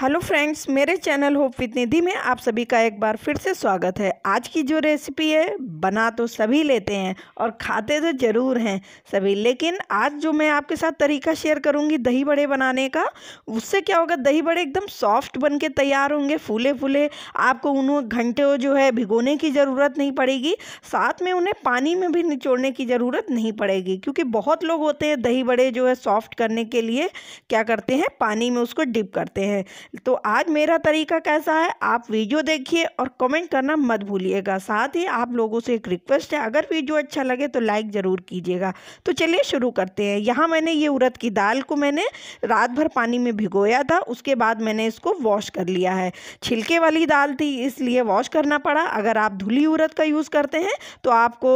Hello friends मेरे channel hope with Nidhi में आप सभी का एक बार फिर से स्वागत है आज की जो रेसिपी है बना तो सभी लेते हैं और खाते तो ज़रूर हैं सभी लेकिन आज जो मैं आपके साथ तरीका शेयर करूंगी दही बड़े बनाने का उससे क्या होगा दही बड़े एकदम सॉफ्ट बन के तैयार होंगे फूले फूले आपको उन्हें घंटे जो है भिगोने की ज़रूरत नहीं पड़ेगी साथ में उन्हें पानी में भी निचोड़ने की ज़रूरत नहीं पड़ेगी क्योंकि बहुत लोग होते हैं दही बड़े जो है सॉफ्ट करने के लिए क्या करते हैं पानी में उसको डिप करते हैं तो आज मेरा तरीका कैसा है आप वीडियो देखिए और कमेंट करना मत भूलिएगा साथ ही आप लोगों से एक रिक्वेस्ट है अगर वीडियो अच्छा लगे तो लाइक ज़रूर कीजिएगा तो चलिए शुरू करते हैं यहाँ मैंने ये उड़द की दाल को मैंने रात भर पानी में भिगोया था उसके बाद मैंने इसको वॉश कर लिया है छिलके वाली दाल थी इसलिए वॉश करना पड़ा अगर आप धुली उड़द का यूज़ करते हैं तो आपको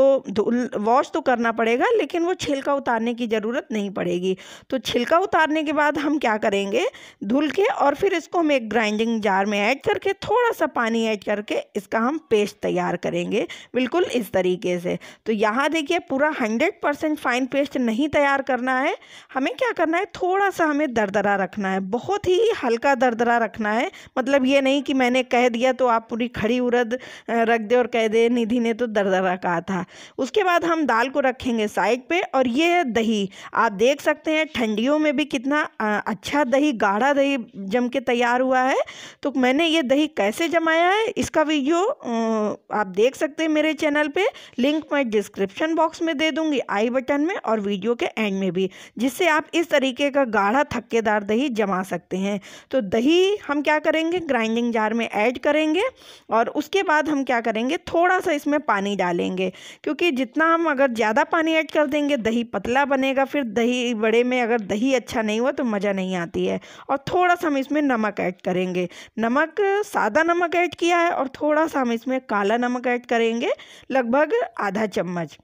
वॉश तो करना पड़ेगा लेकिन वो छिलका उतारने की ज़रूरत नहीं पड़ेगी तो छिलका उतारने के बाद हम क्या करेंगे धुल के और फिर इसको हम एक ग्राइंडिंग जार में ऐड करके थोड़ा सा पानी ऐड करके इसका हम पेस्ट तैयार करेंगे बिल्कुल इस तरीके से तो यहाँ देखिए पूरा हंड्रेड परसेंट फाइन पेस्ट नहीं तैयार करना है हमें क्या करना है थोड़ा सा हमें दरदरा रखना है बहुत ही हल्का दरदरा रखना है मतलब ये नहीं कि मैंने कह दिया तो आप पूरी खड़ी उरद रख दे और कह दे निधि ने तो दरदरा कहा था उसके बाद हम दाल को रखेंगे साइड पर और ये है दही आप देख सकते हैं ठंडियों में भी कितना अच्छा दही गाढ़ा दही जम के तैयार हुआ है तो मैंने ये दही कैसे जमाया है इसका वीडियो आप देख सकते हैं मेरे चैनल पे लिंक मैं डिस्क्रिप्शन बॉक्स में दे दूंगी आई बटन में और वीडियो के एंड में भी जिससे आप इस तरीके का गाढ़ा थक्केदार दही जमा सकते हैं तो दही हम क्या करेंगे ग्राइंडिंग जार में ऐड करेंगे और उसके बाद हम क्या करेंगे थोड़ा सा इसमें पानी डालेंगे क्योंकि जितना हम अगर ज़्यादा पानी ऐड कर देंगे दही पतला बनेगा फिर दही बड़े में अगर दही अच्छा नहीं हुआ तो मज़ा नहीं आती है और थोड़ा सा हम इसमें नमक ऐड करेंगे नमक सादा नमक ऐड किया है और थोड़ा सा हम इसमें काला नमक ऐड करेंगे लगभग आधा चम्मच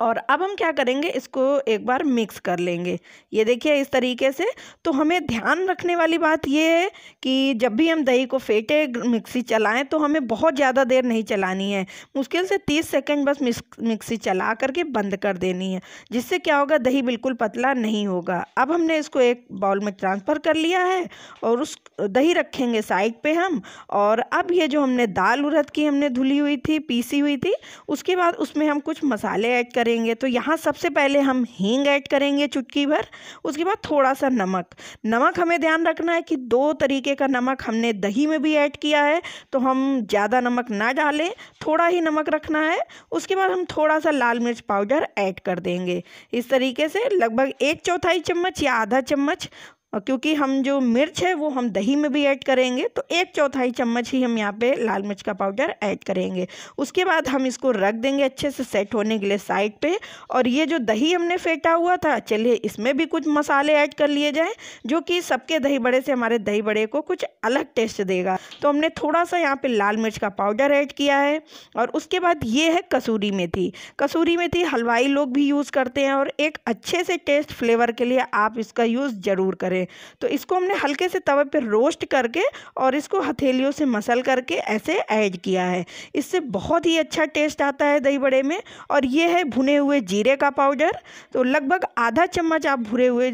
और अब हम क्या करेंगे इसको एक बार मिक्स कर लेंगे ये देखिए इस तरीके से तो हमें ध्यान रखने वाली बात ये है कि जब भी हम दही को फेंटे मिक्सी चलाएं तो हमें बहुत ज़्यादा देर नहीं चलानी है मुश्किल से तीस सेकेंड बस मिक्सी चला करके बंद कर देनी है जिससे क्या होगा दही बिल्कुल पतला नहीं होगा अब हमने इसको एक बाउल में ट्रांसफ़र कर लिया है और उस दही रखेंगे साइड पर हम और अब ये जो हमने दाल उरद की हमने धुली हुई थी पीसी हुई थी उसके बाद उसमें हम कुछ मसाले ऐड करें करेंगे तो यहाँ सबसे पहले हम हींग ऐड करेंगे चुटकी भर उसके बाद थोड़ा सा नमक नमक हमें ध्यान रखना है कि दो तरीके का नमक हमने दही में भी ऐड किया है तो हम ज़्यादा नमक ना डालें थोड़ा ही नमक रखना है उसके बाद हम थोड़ा सा लाल मिर्च पाउडर ऐड कर देंगे इस तरीके से लगभग एक चौथाई चम्मच या आधा चम्मच क्योंकि हम जो मिर्च है वो हम दही में भी ऐड करेंगे तो एक चौथाई चम्मच ही हम यहाँ पे लाल मिर्च का पाउडर ऐड करेंगे उसके बाद हम इसको रख देंगे अच्छे से सेट होने के लिए साइड पे और ये जो दही हमने फेंटा हुआ था चलिए इसमें भी कुछ मसाले ऐड कर लिए जाएँ जो कि सबके दही बड़े से हमारे दही बड़े को कुछ अलग टेस्ट देगा तो हमने थोड़ा सा यहाँ पर लाल मिर्च का पाउडर ऐड किया है और उसके बाद ये है कसूरी मेथी कसूरी मेथी हलवाई लोग भी यूज़ करते हैं और एक अच्छे से टेस्ट फ्लेवर के लिए आप इसका यूज़ ज़रूर करें हुए तो इसको हमने हल्के से तवे पर रोस्ट करके और इसको हथेलियों से मसल करके ऐसे ऐड किया है इससे बहुत ही अच्छा टेस्ट आता है दही बड़े में और ये है भुने हुए जीरे का पाउडर तो लगभग आधा चम्मच आप भुरे हुए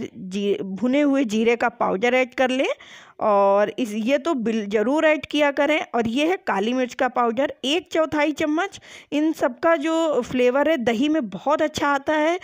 भुने हुए जीरे का पाउडर ऐड कर लें और इस ये तो बिल ज़रूर ऐड किया करें और ये है काली मिर्च का पाउडर एक चौथाई चम्मच इन सब का जो फ्लेवर है दही में बहुत अच्छा आता है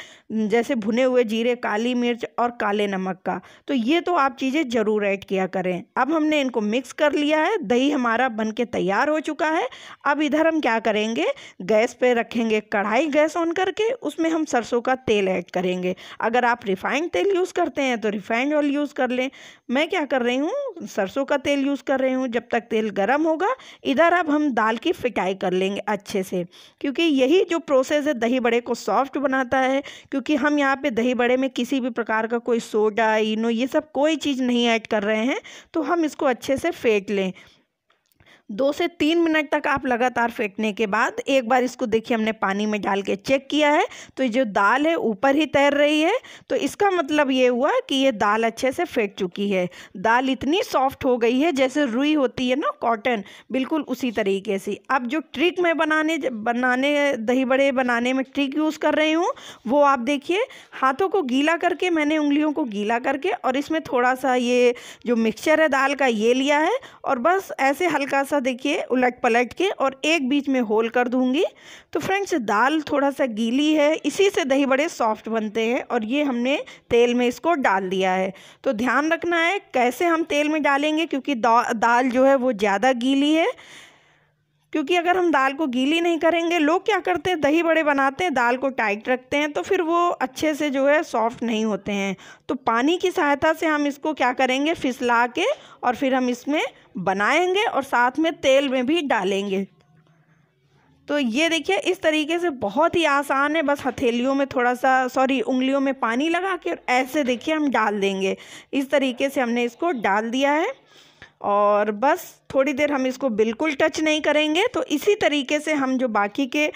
जैसे भुने हुए जीरे काली मिर्च और काले नमक का तो ये ये तो आप चीज़ें ज़रूर ऐड किया करें अब हमने इनको मिक्स कर लिया है दही हमारा बन के तैयार हो चुका है अब इधर हम क्या करेंगे गैस पे रखेंगे कढ़ाई गैस ऑन करके उसमें हम सरसों का तेल ऐड करेंगे अगर आप रिफाइंड तेल यूज़ करते हैं तो रिफाइंड ऑयल यूज़ कर लें मैं क्या कर रही हूँ सरसों का तेल यूज़ कर रही हूँ जब तक तेल गर्म होगा इधर अब हम दाल की फिटाई कर लेंगे अच्छे से क्योंकि यही जो प्रोसेस है दही बड़े को सॉफ्ट बनाता है क्योंकि हम यहाँ पर दही बड़े में किसी भी प्रकार का कोई सोडा इनो ये सब कोई चीज़ नहीं ऐड कर रहे हैं तो हम इसको अच्छे से फेंट लें दो से तीन मिनट तक आप लगातार फेंकने के बाद एक बार इसको देखिए हमने पानी में डाल के चेक किया है तो जो दाल है ऊपर ही तैर रही है तो इसका मतलब ये हुआ कि ये दाल अच्छे से फेंक चुकी है दाल इतनी सॉफ्ट हो गई है जैसे रुई होती है ना कॉटन बिल्कुल उसी तरीके से अब जो ट्रिक मैं बनाने बनाने दही बड़े बनाने में ट्रिक यूज़ कर रही हूँ वो आप देखिए हाथों को गीला करके मैंने उंगलियों को गीला करके और इसमें थोड़ा सा ये जो मिक्सचर है दाल का ये लिया है और बस ऐसे हल्का सा सा देखिए उलट पलट के और एक बीच में होल कर दूंगी तो फ्रेंड्स दाल थोड़ा सा गीली है इसी से दही बड़े सॉफ्ट बनते हैं और ये हमने तेल में इसको डाल दिया है तो ध्यान रखना है कैसे हम तेल में डालेंगे क्योंकि दा, दाल जो है वो ज़्यादा गीली है क्योंकि अगर हम दाल को गीली नहीं करेंगे लोग क्या करते हैं दही बड़े बनाते हैं दाल को टाइट रखते हैं तो फिर वो अच्छे से जो है सॉफ्ट नहीं होते हैं तो पानी की सहायता से हम इसको क्या करेंगे फिसला के और फिर हम इसमें बनाएंगे और साथ में तेल में भी डालेंगे तो ये देखिए इस तरीके से बहुत ही आसान है बस हथेलियों में थोड़ा सा सॉरी उंगलियों में पानी लगा के और ऐसे देखिए हम डाल देंगे इस तरीके से हमने इसको डाल दिया है और बस थोड़ी देर हम इसको बिल्कुल टच नहीं करेंगे तो इसी तरीके से हम जो बाकी के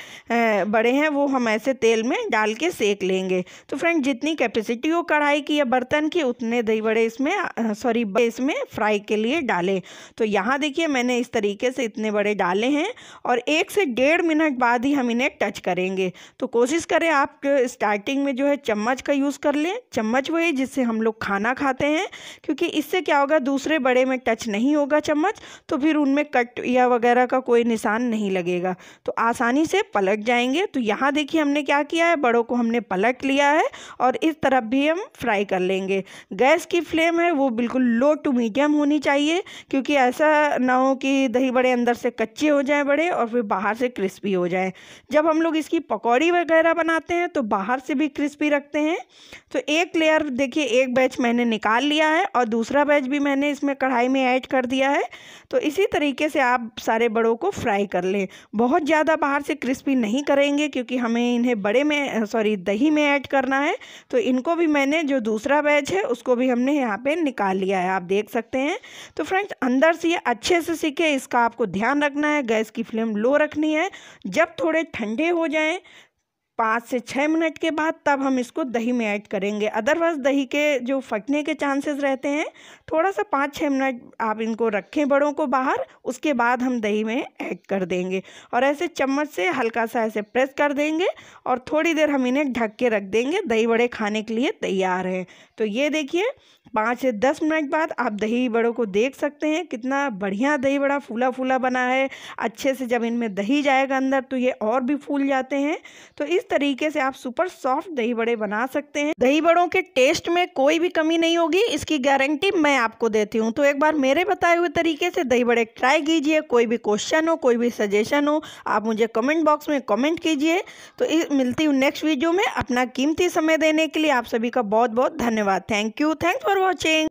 बड़े हैं वो हम ऐसे तेल में डाल के सेक लेंगे तो फ्रेंड जितनी कैपेसिटी हो कढ़ाई की या बर्तन की उतने दही बड़े इसमें सॉरी इसमें फ्राई के लिए डालें तो यहाँ देखिए मैंने इस तरीके से इतने बड़े डाले हैं और एक से डेढ़ मिनट बाद ही हम इन्हें टच करेंगे तो कोशिश करें आप स्टार्टिंग में जो है चम्मच का यूज़ कर लें चम्मच वही जिससे हम लोग खाना खाते हैं क्योंकि इससे क्या होगा दूसरे बड़े में टच नहीं होगा चम्मच तो फिर उनमें कट या वगैरह का कोई निशान नहीं लगेगा तो आसानी से पलट जाएंगे तो यहाँ देखिए हमने क्या किया है बड़ों को हमने पलट लिया है और इस तरफ भी हम फ्राई कर लेंगे गैस की फ्लेम है वो बिल्कुल लो टू मीडियम होनी चाहिए क्योंकि ऐसा ना हो कि दही बड़े अंदर से कच्चे हो जाए बड़े और फिर बाहर से क्रिस्पी हो जाए जब हम लोग इसकी पकौड़ी वगैरह बनाते हैं तो बाहर से भी क्रिस्पी रखते हैं तो एक लेयर देखिए एक बैच मैंने निकाल लिया है और दूसरा बैच भी मैंने इसमें कढ़ाई में ऐड सेट कर दिया है तो इसी तरीके से आप सारे बड़ों को फ्राई कर लें बहुत ज़्यादा बाहर से क्रिस्पी नहीं करेंगे क्योंकि हमें इन्हें बड़े में सॉरी दही में ऐड करना है तो इनको भी मैंने जो दूसरा बैच है उसको भी हमने यहाँ पर निकाल लिया है आप देख सकते हैं तो फ्रेंड्स अंदर से ये अच्छे से सीखे इसका आपको ध्यान रखना है गैस की फ्लेम लो रखनी है जब थोड़े ठंडे हो जाएँ पाँच से छः मिनट के बाद तब हम इसको दही में ऐड करेंगे अदरवाइज़ दही के जो फटने के चांसेस रहते हैं थोड़ा सा पाँच छः मिनट आप इनको रखें बड़ों को बाहर उसके बाद हम दही में ऐड कर देंगे और ऐसे चम्मच से हल्का सा ऐसे प्रेस कर देंगे और थोड़ी देर हम इन्हें ढक के रख देंगे दही बड़े खाने के लिए तैयार हैं तो ये देखिए पाँच से दस मिनट बाद आप दही बड़ों को देख सकते हैं कितना बढ़िया दही बड़ा फूला फूला बना है अच्छे से जब इनमें दही जाएगा अंदर तो ये और भी फूल जाते हैं तो इस तरीके से आप सुपर सॉफ्ट दही बड़े बना सकते हैं दही बड़ों के टेस्ट में कोई भी कमी नहीं होगी इसकी गारंटी मैं आपको देती हूँ तो एक बार मेरे बताए हुए तरीके से दही बड़े ट्राई कीजिए कोई भी क्वेश्चन हो कोई भी सजेशन हो आप मुझे कमेंट बॉक्स में कमेंट कीजिए तो इस मिलती हूँ नेक्स्ट वीडियो में अपना कीमती समय देने के लिए आप सभी का बहुत बहुत धन्यवाद thank you thanks for watching.